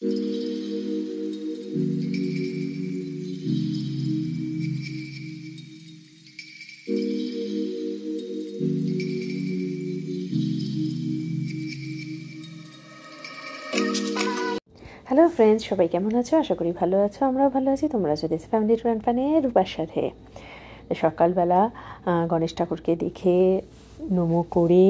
Hello friends সবাই কেমন আছো আশা করি ভালো আছো আমরাও ভালো আছি তোমরা যদি ফ্যামিলি টু ফ্যানে রূপার সাথে সকালবেলা গণেশ ঠাকুরকে দেখে নমো করে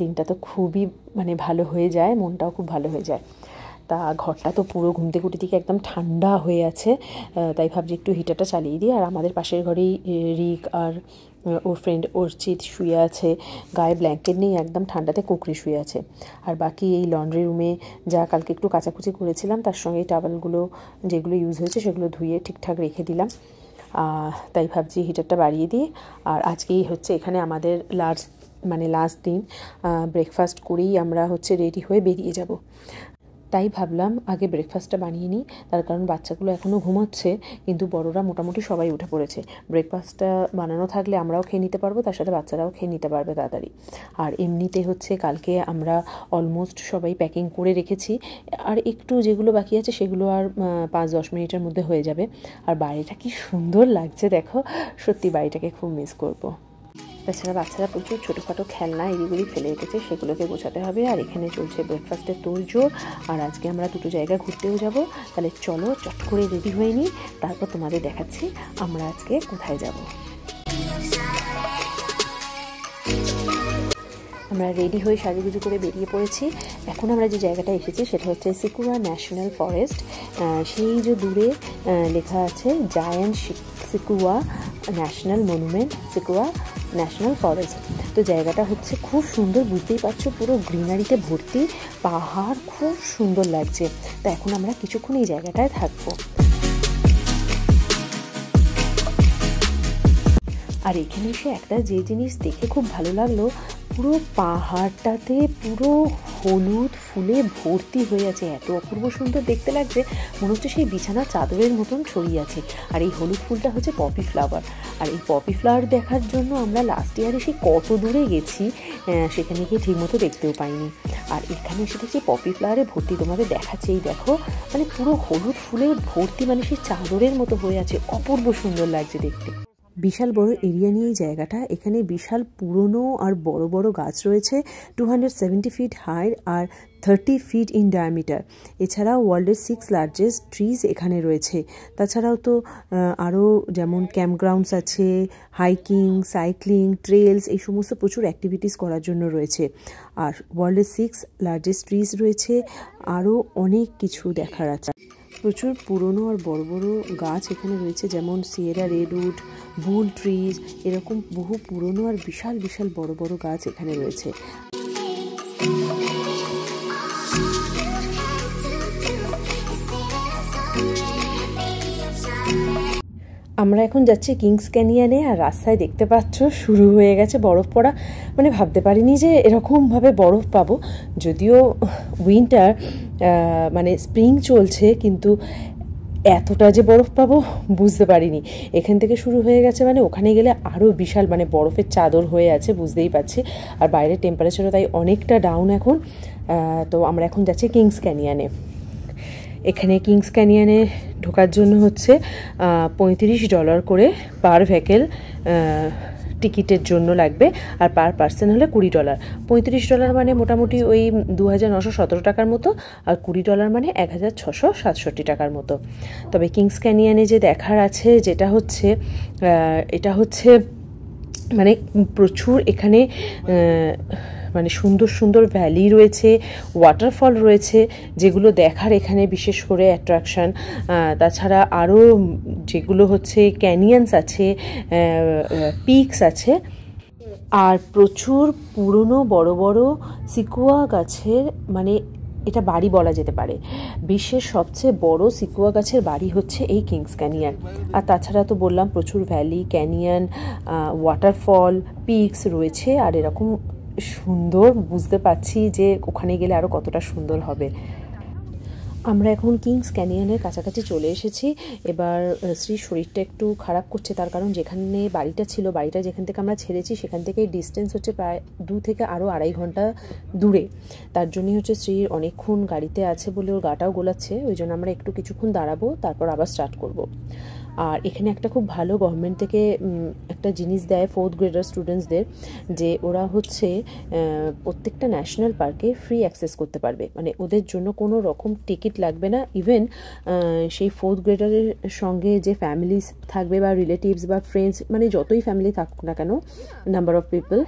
দিনটা তো খুবই মানে ভালো হয়ে যায় মনটাও খুব ভালো হয়ে যায় তা ঘরটা তো পুরো ঘুমতে ঘুটি থেকে একদম ঠান্ডা হয়ে আছে তাই ভাবছি একটু হিটারটা চালিয়ে দিই আর আমাদের পাশের ঘরেই রিক আর ওর ফ্রেন্ড অর্চিত শুয়ে আছে গায়ে ব্ল্যাঙ্কেট নেই একদম ঠান্ডাতে কুকরি শুয়ে আছে আর বাকি এই লন্ড্রি রুমে যা কালকে একটু কাচাকুচি করেছিলাম তার সঙ্গে টাওয়েলগুলো যেগুলো ইউজ হয়েছে সেগুলো ধুয়ে ঠিকঠাক রেখে দিলাম তাই ভাবছি হিটারটা বাড়িয়ে দিই আর আজকেই হচ্ছে এখানে আমাদের লাস্ট মানে লাস্ট দিন ব্রেকফাস্ট করেই আমরা হচ্ছে রেডি হয়ে বেরিয়ে যাব তাই ভাবলাম আগে ব্রেকফাস্টটা বানিয়ে নিই তার কারণ বাচ্চাগুলো এখনও ঘুমাচ্ছে কিন্তু বড়রা মোটামুটি সবাই উঠে পড়েছে ব্রেকফাস্টটা বানানো থাকলে আমরাও খেয়ে নিতে পারবো তার সাথে বাচ্চারাও খেয়ে নিতে পারবে তাড়াতাড়ি আর এমনিতে হচ্ছে কালকে আমরা অলমোস্ট সবাই প্যাকিং করে রেখেছি আর একটু যেগুলো বাকি আছে সেগুলো আর পাঁচ দশ মিনিটের মধ্যে হয়ে যাবে আর বাড়িটা কি সুন্দর লাগছে দেখো সত্যি বাড়িটাকে খুব মিস করবো তাছাড়া বাচ্চারা প্রচুর ছোটোখাটো খেলনা এগুলি ফেলে রেখেছে সেগুলোকে গোছাতে হবে আর এখানে চলছে ব্রেকফাস্টের তোড়জোড় আর আজকে আমরা দুটো জায়গা ঘুরতেও যাব তাহলে চলো চট করে রেডি হয়ে নিই তারপর তোমাদের দেখাচ্ছি আমরা আজকে কোথায় যাব আমরা রেডি হয়ে সাজুগুজু করে বেরিয়ে পড়েছি এখন আমরা যে জায়গাটা এসেছি সেটা হচ্ছে সিকুরা ন্যাশনাল ফরেস্ট সেই যে দূরে লেখা আছে giant sequoia national monument sequoia national forest তো জায়গাটা হচ্ছে খুব সুন্দর বুঝতেই পারছো পুরো গ্রিনারিতে ভর্তি পাহাড় খুব সুন্দর লাগছে তো এখন আমরা কিছুক্ষণ এই জায়গাটায় থাকবো আর এখানে এসে একটা যে জিনিস দেখে খুব ভালো লাগলো পুরো পাহাড়টাতে পুরো হলুদ ফুলে ভর্তি হয়ে আছে এত অপূর্ব সুন্দর দেখতে লাগছে মনে হচ্ছে সেই বিছানা চাদরের মতন ছড়িয়ে আছে আর এই হলুদ ফুলটা হচ্ছে পপি ফ্লাওয়ার আর এই পপি ফ্লাওয়ার দেখার জন্য আমরা লাস্ট ইয়ারে সেই কত দূরে গেছি সেখানে গিয়ে ঠিকমতো দেখতেও পাইনি আর এখানে এসে দেখছি পপি ফ্লাওয়ারে ভর্তি তোমাদের দেখাচ্ছে এই দেখো মানে পুরো হলুদ ফুলে ভর্তি মানে সেই চাদরের মতো হয়ে আছে অপূর্ব সুন্দর লাগছে দেখতে বিশাল বড় এরিয়া নিয়ে এই জায়গাটা এখানে বিশাল পুরনো আর বড় বড় গাছ রয়েছে টু ফিট হাই আর থার্টি ফিট ইন ডায়ামিটার এছাড়াও ওয়ার্ল্ডের সিক্স লার্জেস্ট ট্রিজ এখানে রয়েছে তাছাড়াও তো আরও যেমন ক্যাম্পগ্রাউন্ডস আছে হাইকিং সাইক্লিং ট্রেলস এই সমস্ত প্রচুর অ্যাক্টিভিটিস করার জন্য রয়েছে আর ওয়ার্ল্ডের সিক্স লার্জেস্ট ট্রিজ রয়েছে আরও অনেক কিছু দেখার আছে প্রচুর পুরনো আর বড় বড় গাছ এখানে রয়েছে যেমন সিয়েরা রেডউড বুল ট্রিজ এরকম বহু পুরনো আর বিশাল বিশাল বড় বড় গাছ এখানে রয়েছে আমরা এখন যাচ্ছি কিংস ক্যানিয়ানে আর রাস্তায় দেখতে পাচ্ছ শুরু হয়ে গেছে বরফ পড়া মানে ভাবতে পারিনি যে এরকমভাবে বরফ পাবো যদিও উইন্টার মানে স্প্রিং চলছে কিন্তু এতটা যে বরফ পাবো বুঝতে পারিনি এখান থেকে শুরু হয়ে গেছে মানে ওখানে গেলে আরও বিশাল মানে বরফের চাদর হয়ে আছে বুঝতেই পারছি আর বাইরের টেম্পারেচারও তাই অনেকটা ডাউন এখন তো আমরা এখন যাচ্ছি কিংস ক্যানিয়ানে এখানে কিংস ক্যানিয়ানে ঢোকার জন্য হচ্ছে পঁয়ত্রিশ ডলার করে পার ভেকেল টিকিটের জন্য লাগবে আর পার পার্সন হলে কুড়ি ডলার পঁয়ত্রিশ ডলার মানে মোটামুটি ওই দু হাজার নশো সতেরো টাকার মতো আর কুড়ি ডলার মানে এক হাজার ছশো সাতষট্টি টাকার মতো তবে কিংস ক্যানিয়ানে যে দেখার আছে যেটা হচ্ছে এটা হচ্ছে মানে প্রচুর এখানে মানে সুন্দর সুন্দর ভ্যালি রয়েছে ওয়াটারফল রয়েছে যেগুলো দেখার এখানে বিশেষ করে অ্যাট্রাকশান তাছাড়া আরও যেগুলো হচ্ছে ক্যানিয়ন্স আছে পিকস আছে আর প্রচুর পুরনো বড় বড় সিকুয়া গাছের মানে এটা বাড়ি বলা যেতে পারে বিশ্বের সবচেয়ে বড় সিকুয়া গাছের বাড়ি হচ্ছে এই কিংস ক্যানিয়ান আর তাছাড়া তো বললাম প্রচুর ভ্যালি ক্যানিয়ান ওয়াটারফল পিকস রয়েছে আর এরকম সুন্দর বুঝতে পারছি যে ওখানে গেলে আরও কতটা সুন্দর হবে আমরা এখন কিংস ক্যানিয়নের কাছাকাছি চলে এসেছি এবার শ্রী শরীরটা একটু খারাপ করছে তার কারণ যেখানে বাড়িটা ছিল বাড়িটা যেখান থেকে আমরা ছেড়েছি সেখান থেকে ডিস্টেন্স হচ্ছে প্রায় দু থেকে আরও আড়াই ঘন্টা দূরে তার জন্যই হচ্ছে শ্রীর অনেকক্ষণ গাড়িতে আছে বলে ওর গাটাও গোলাচ্ছে ওই জন্য আমরা একটু কিছুক্ষণ দাঁড়াবো তারপর আবার স্টার্ট করব। আর এখানে একটা খুব ভালো গভর্নমেন্ট থেকে একটা জিনিস দেয় ফোর্থ গ্রেডার স্টুডেন্টসদের যে ওরা হচ্ছে প্রত্যেকটা ন্যাশনাল পার্কে ফ্রি অ্যাক্সেস করতে পারবে মানে ওদের জন্য কোনো রকম টিকিট লাগবে না ইভেন সেই ফোর্থ গ্রেডারের সঙ্গে যে ফ্যামিলিস থাকবে বা রিলেটিভস বা ফ্রেন্ডস মানে যতই ফ্যামিলি থাকুক না কেন নাম্বার অফ পিপল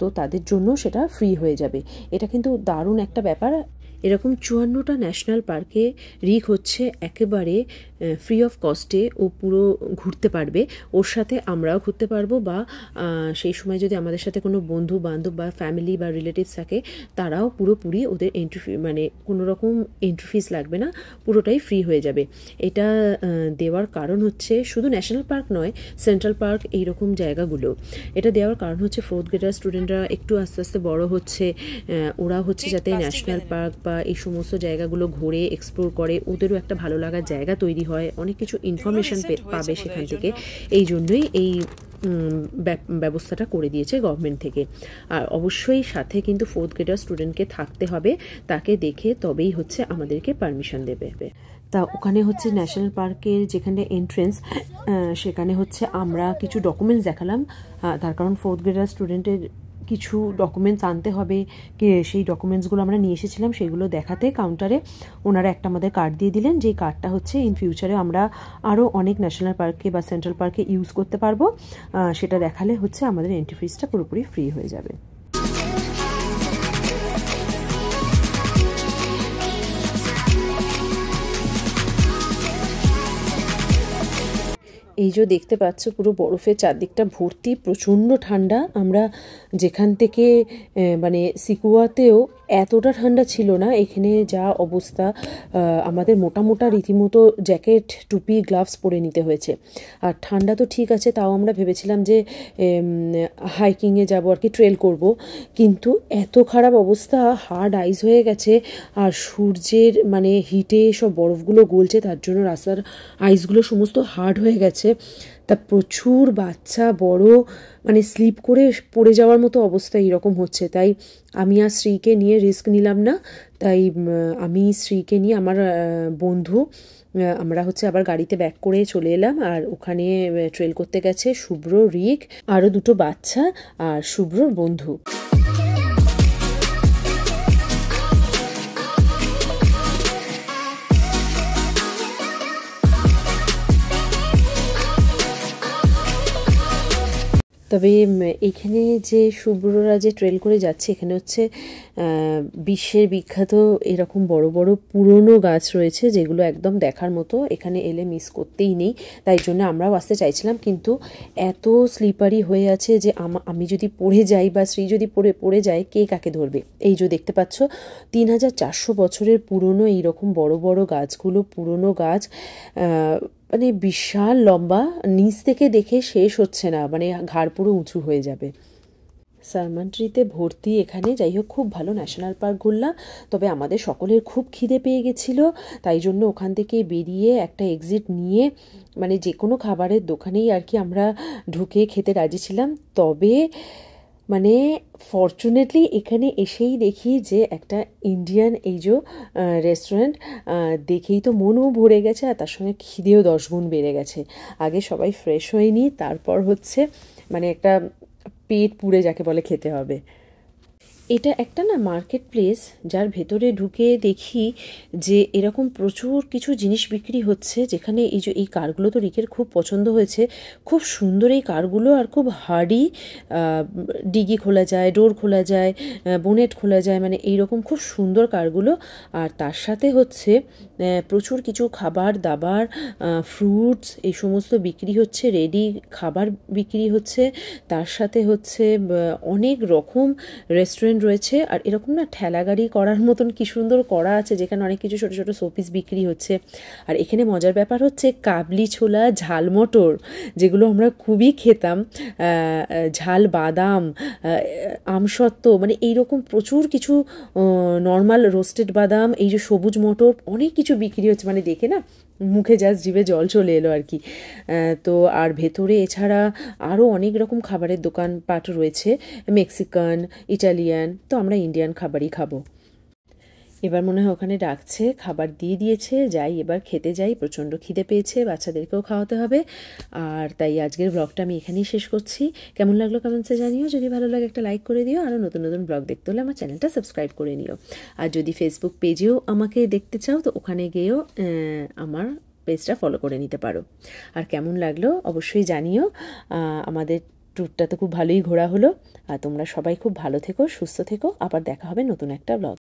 তো তাদের জন্য সেটা ফ্রি হয়ে যাবে এটা কিন্তু দারুণ একটা ব্যাপার এরকম চুয়ান্নটা ন্যাশনাল পার্কে রিক হচ্ছে একেবারে ফ্রি অফ কস্টে ও পুরো ঘুরতে পারবে ওর সাথে আমরাও ঘুরতে পারবো বা সেই সময় যদি আমাদের সাথে কোনো বন্ধু বান্ধব বা ফ্যামিলি বা রিলেটিভস থাকে তারাও পুরোপুরি ওদের এন্ট্রি ফি মানে কোনো রকম এন্ট্রি ফিস লাগবে না পুরোটাই ফ্রি হয়ে যাবে এটা দেওয়ার কারণ হচ্ছে শুধু ন্যাশনাল পার্ক নয় সেন্ট্রাল পার্ক এই রকম জায়গাগুলো এটা দেওয়ার কারণ হচ্ছে ফোর্থ গ্রেডার স্টুডেন্টরা একটু আস্তে আস্তে বড় হচ্ছে ওরা হচ্ছে যাতে ন্যাশনাল পার্ক বা এই সমস্ত জায়গাগুলো ঘুরে এক্সপ্লোর করে ওদেরও একটা ভালো লাগার জায়গা তৈরি হয় অনেক কিছু ইনফরমেশান পাবে সেখান থেকে এই জন্যই এই ব্যবস্থাটা করে দিয়েছে গভর্নমেন্ট থেকে আর অবশ্যই সাথে কিন্তু ফোর্থ গ্রেডার স্টুডেন্টকে থাকতে হবে তাকে দেখে তবেই হচ্ছে আমাদেরকে পারমিশন দেবে তা ওখানে হচ্ছে ন্যাশনাল পার্কের যেখানে এন্ট্রেন্স সেখানে হচ্ছে আমরা কিছু ডকুমেন্টস দেখালাম তার কারণ ফোর্থ গ্রেডার স্টুডেন্টের কিছু ডকুমেন্টস আনতে হবে কে সেই ডকুমেন্টসগুলো আমরা নিয়ে এসেছিলাম সেগুলো দেখাতে কাউন্টারে ওনারা একটা আমাদের কার্ড দিয়ে দিলেন যেই কার্ডটা হচ্ছে ইন ফিউচারে আমরা আরও অনেক ন্যাশনাল পার্কে বা সেন্ট্রাল পার্কে ইউজ করতে পারবো সেটা দেখালে হচ্ছে আমাদের এন্ট্রি ফিজটা পুরোপুরি ফ্রি হয়ে যাবে এই যে দেখতে পাচ্ছ পুরো বরফে চারদিকটা ভর্তি প্রচণ্ড ঠান্ডা আমরা যেখান থেকে মানে সিকুয়াতেও এতটা ঠান্ডা ছিল না এখানে যা অবস্থা আমাদের মোটা মোটা রীতিমতো জ্যাকেট টুপি গ্লাভস পরে নিতে হয়েছে আর ঠান্ডা তো ঠিক আছে তাও আমরা ভেবেছিলাম যে হাইকিংয়ে যাব আর কি ট্রেল করব কিন্তু এত খারাপ অবস্থা হার্ড আইস হয়ে গেছে আর সূর্যের মানে হিটে সব বরফগুলো গলছে তার জন্য রাস্তার আইসগুলো সমস্ত হার্ড হয়ে গেছে তা প্রচুর বাচ্চা বড় মানে স্লিপ করে পড়ে যাওয়ার মতো অবস্থা এরকম হচ্ছে তাই আমি আর স্ত্রীকে নিয়ে রিস্ক নিলাম না তাই আমি স্ত্রীকে নিয়ে আমার বন্ধু আমরা হচ্ছে আবার গাড়িতে ব্যাক করে চলে এলাম আর ওখানে ট্রেল করতে গেছে শুভ্র রিক আরও দুটো বাচ্চা আর শুভ্রর বন্ধু তবে এখানে যে সুব্ররা যে ট্রেল করে যাচ্ছে এখানে হচ্ছে বিশ্বের বিখ্যাত এরকম বড় বড় পুরনো গাছ রয়েছে যেগুলো একদম দেখার মতো এখানে এলে মিস করতেই নেই তাই জন্য আমরাও আসতে চাইছিলাম কিন্তু এত স্লিপারি হয়ে আছে যে আমি যদি পড়ে যাই বা শ্রী যদি পড়ে পড়ে যায় কে কাকে ধরবে এই যে দেখতে পাচ্ছ তিন হাজার চারশো বছরের পুরনো এইরকম বড় বড় গাছগুলো পুরনো গাছ মানে বিশাল লম্বা নিচ থেকে দেখে শেষ হচ্ছে না মানে ঘাড় পুরো উঁচু হয়ে যাবে সারমান্ট্রিতে ভর্তি এখানে যাই হোক খুব ভালো ন্যাশনাল পার্ক ঘুরলাম তবে আমাদের সকলের খুব খিদে পেয়ে গেছিলো তাই জন্য ওখান থেকে বেরিয়ে একটা এক্সিট নিয়ে মানে যে কোনো খাবারের দোকানেই আর কি আমরা ঢুকে খেতে রাজি ছিলাম তবে মানে ফর্চুনেটলি এখানে এসেই দেখি যে একটা ইন্ডিয়ান এই যে রেস্টুরেন্ট দেখেই তো মনও ভরে গেছে আর তার সঙ্গে খিদেও দশগুণ বেড়ে গেছে আগে সবাই ফ্রেশ হয়ে নিই তারপর হচ্ছে মানে একটা পেট পুড়ে যাকে বলে খেতে হবে এটা একটা না মার্কেট প্লেস যার ভেতরে ঢুকে দেখি যে এরকম প্রচুর কিছু জিনিস বিক্রি হচ্ছে যেখানে এই যে এই কারগুলো তো রিকের খুব পছন্দ হয়েছে খুব সুন্দর এই কারগুলো আর খুব হার্ডি ডিগি খোলা যায় ডোর খোলা যায় বোনেট খোলা যায় মানে এই রকম খুব সুন্দর কারগুলো আর তার সাথে হচ্ছে প্রচুর কিছু খাবার দাবার ফ্রুটস এই সমস্ত বিক্রি হচ্ছে রেডি খাবার বিক্রি হচ্ছে তার সাথে হচ্ছে অনেক রকম রেস্টুরেন্ট সেকশন রয়েছে আর এরকম না ঠেলা গাড়ি করার মতন কি সুন্দর করা আছে যেখানে অনেক কিছু ছোটো ছোটো শোপিস বিক্রি হচ্ছে আর এখানে মজার ব্যাপার হচ্ছে কাবলি ছোলা ঝাল মটর যেগুলো আমরা খুবই খেতাম ঝাল বাদাম আমসত্ব মানে এইরকম প্রচুর কিছু নর্মাল রোস্টেড বাদাম এই যে সবুজ মটর অনেক কিছু বিক্রি হচ্ছে মানে দেখে না মুখে জাস্ট জিভে জল চলে এলো আর কি তো আর ভেতরে এছাড়া আরও অনেক রকম খাবারের দোকানপাট রয়েছে মেক্সিকান ইটালিয়ান তো আমরা ইন্ডিয়ান খাবারই খাবো এবার মনে হয় ওখানে ডাকছে খাবার দিয়ে দিয়েছে যাই এবার খেতে যাই প্রচণ্ড খিদে পেয়েছে বাচ্চাদেরকেও খাওয়াতে হবে আর তাই আজকের ব্লগটা আমি এখানেই শেষ করছি কেমন লাগলো কমেন্টসে জানিও যদি ভালো লাগে একটা লাইক করে দিও আরও নতুন নতুন ব্লগ দেখতে হলে আমার চ্যানেলটা সাবস্ক্রাইব করে নিও আর যদি ফেসবুক পেজেও আমাকে দেখতে চাও তো ওখানে গিয়েও আমার পেজটা ফলো করে নিতে পারো আর কেমন লাগলো অবশ্যই জানিও আমাদের ট্যুরটা তো খুব ভালোই ঘোরা হলো আর তোমরা সবাই খুব ভালো থেকো সুস্থ থেকো আবার দেখা হবে নতুন একটা ব্লগ